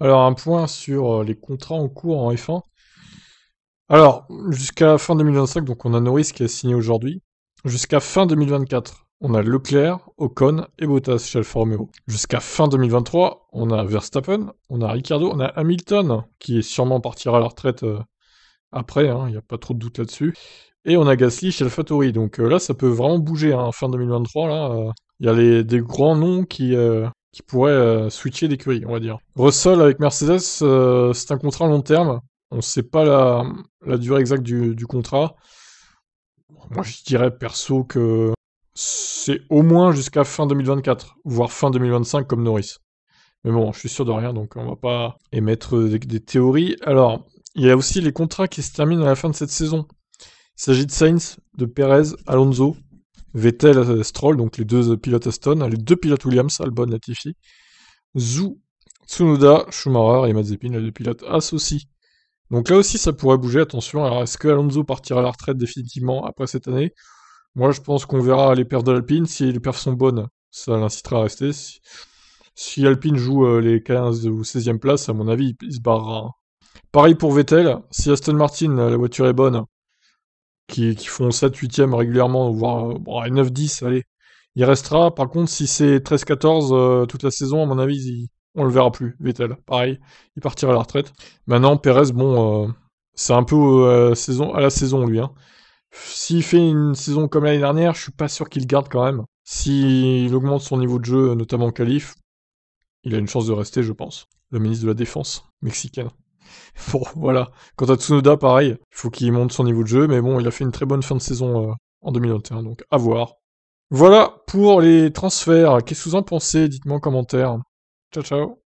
Alors un point sur euh, les contrats en cours en F1. Alors, jusqu'à fin 2025, donc on a Norris qui a signé aujourd'hui. Jusqu'à fin 2024, on a Leclerc, Ocon et Bottas chez Alfa Romeo. Jusqu'à fin 2023, on a Verstappen, on a Ricardo, on a Hamilton qui sûrement partira à la retraite euh, après, il hein, n'y a pas trop de doute là-dessus. Et on a Gasly chez Tauri. Donc euh, là, ça peut vraiment bouger. Hein, fin 2023, là, il y a des grands noms qui, qui pourrait euh, switcher d'écurie, on va dire. Russell avec Mercedes, euh, c'est un contrat long terme. On ne sait pas la, durée exacte du, contrat. Moi, je dirais perso que c'est au moins jusqu'à fin 2024, voire fin 2025 comme Norris. Mais bon, je suis sûr de rien, donc on va pas émettre des, des théories. Alors, il y a aussi les contrats qui se terminent à la fin de cette saison. Il s'agit de Sainz, de Perez, Alonso, Vettel, euh, Stroll, donc les deux euh, pilotes Aston, hein, les deux pilotes Williams, Albon, Latifi, Zou, Tsunoda, Schumacher et Mazepin, les deux pilotes associés. Donc là aussi, ça pourrait bouger, attention. Alors, est-ce que Alonso partira à la retraite définitivement après cette année Moi, je pense qu'on verra les perfs l'Alpine, Si les perfs sont bonnes, ça l'incitera à rester. Si, Alpine joue euh, les 15 ou 16e places, à mon avis, il se barrera. Hein. Pareil pour Vettel. Si Aston Martin, la voiture est bonne, qui, font 7-8e régulièrement, voire 9-10, euh, allez. Il restera, par contre, si c'est 13-14 euh, toute la saison, à mon avis, on le verra plus. Vettel, pareil, il partira à la retraite. Maintenant, Perez, bon, euh, c'est un peu saison, à la saison, lui. Hein. S'il fait une saison comme l'année dernière, je suis pas sûr qu'il garde quand même. S'il augmente son niveau de jeu, notamment en qualif, il a une chance de rester, je pense. Le ministre de la Défense mexicaine. Bon, voilà. Quant à Tsunoda, pareil, il faut qu'il monte son niveau de jeu, mais bon, il a fait une très bonne fin de saison euh, en 2021, donc à voir. Voilà pour les transferts. Qu'est-ce que vous en pensez Dites-moi en commentaire. Ciao, ciao.